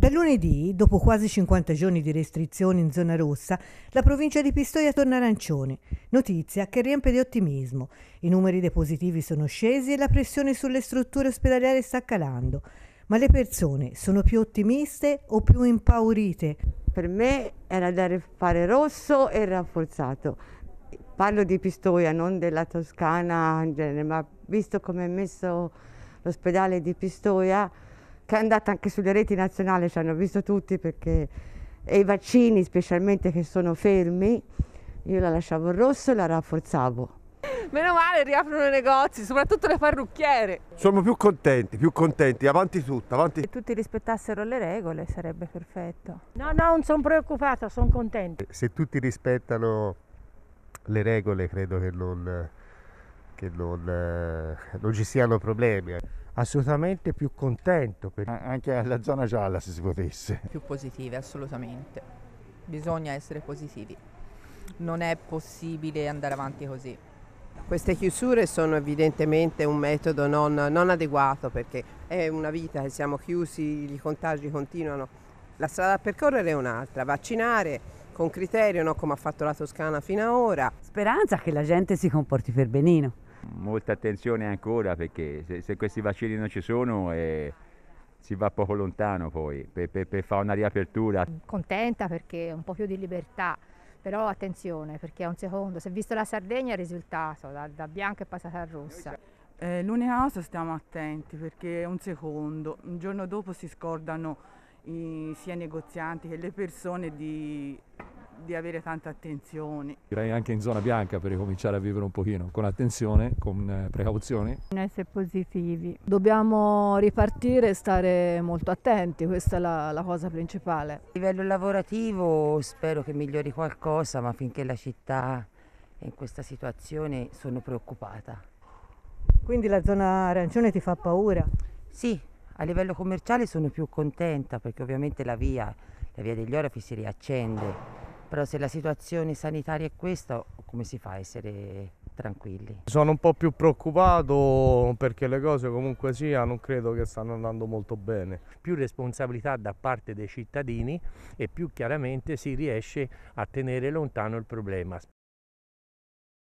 Da lunedì, dopo quasi 50 giorni di restrizioni in zona rossa, la provincia di Pistoia torna arancione, notizia che riempie di ottimismo. I numeri dei positivi sono scesi e la pressione sulle strutture ospedaliere sta calando. Ma le persone sono più ottimiste o più impaurite? Per me era da fare rosso e rafforzato. Parlo di Pistoia, non della Toscana in genere, ma visto come è messo l'ospedale di Pistoia, che è andata anche sulle reti nazionali, ci hanno visto tutti perché e i vaccini specialmente che sono fermi, io la lasciavo rosso e la rafforzavo. Meno male riaprono i negozi, soprattutto le parrucchiere. Siamo più contenti, più contenti, avanti tutto, avanti. Se tutti rispettassero le regole sarebbe perfetto. No, no, non sono preoccupata, sono contenta. Se tutti rispettano le regole credo che non che non, eh, non ci siano problemi. Eh. Assolutamente più contento. Per... Anche alla zona gialla se si potesse. Più positive, assolutamente. Bisogna essere positivi. Non è possibile andare avanti così. Queste chiusure sono evidentemente un metodo non, non, adeguato perché è una vita che siamo chiusi, i contagi continuano. La strada da percorrere è un'altra, vaccinare con criterio, no, come ha fatto la Toscana fino ad ora. Speranza che la gente si comporti per benino. Molta attenzione ancora perché se, se questi vaccini non ci sono eh, si va poco lontano poi per, per, per fare una riapertura. Contenta perché un po' più di libertà, però attenzione perché è un secondo, se visto la Sardegna è il risultato, da, da bianca è passata a rossa. Eh, l'unica cosa stiamo attenti perché è un secondo, un giorno dopo si scordano i, sia i negozianti che le persone di di avere tante attenzioni. Direi anche in zona bianca per ricominciare a vivere un pochino, con attenzione, con eh, precauzioni. Essere positivi. Dobbiamo ripartire e stare molto attenti, questa è la, la cosa principale. A livello lavorativo spero che migliori qualcosa, ma finché la città è in questa situazione sono preoccupata. Quindi la zona arancione ti fa paura? Sì, a livello commerciale sono più contenta perché ovviamente la via, la via degli Orafi si riaccende però se la situazione sanitaria è questa come si fa a essere tranquilli? Sono un po' più preoccupato perché le cose comunque sia non credo che stanno andando molto bene. Più responsabilità da parte dei cittadini e più chiaramente si riesce a tenere lontano il problema.